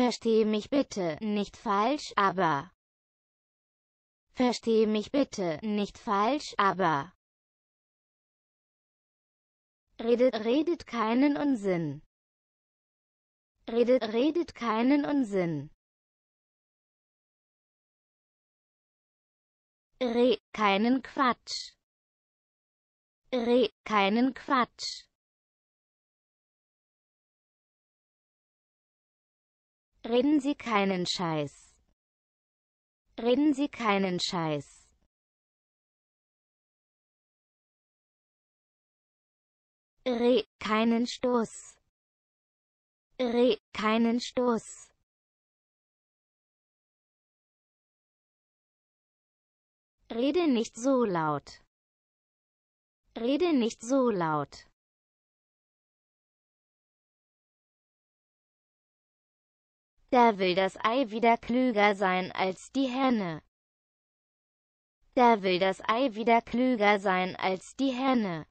Versteh mich bitte nicht falsch, aber. Versteh mich bitte nicht falsch, aber. Redet, redet keinen Unsinn. Redet, redet keinen Unsinn. Re, keinen Quatsch. Re, keinen Quatsch. Reden Sie keinen Scheiß. Reden Sie keinen Scheiß. Re, keinen Stoß. Re, keinen Stoß. Rede nicht so laut. Rede nicht so laut. Da will das Ei wieder klüger sein als die Henne. Da will das Ei wieder klüger sein als die Henne.